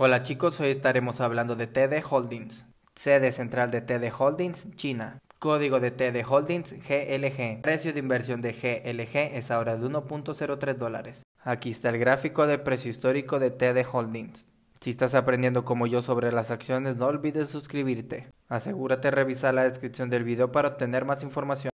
Hola chicos, hoy estaremos hablando de TD Holdings, sede central de TD Holdings, China. Código de TD Holdings GLG. Precio de inversión de GLG es ahora de 1.03 dólares. Aquí está el gráfico de precio histórico de TD Holdings. Si estás aprendiendo como yo sobre las acciones, no olvides suscribirte. Asegúrate de revisar la descripción del video para obtener más información.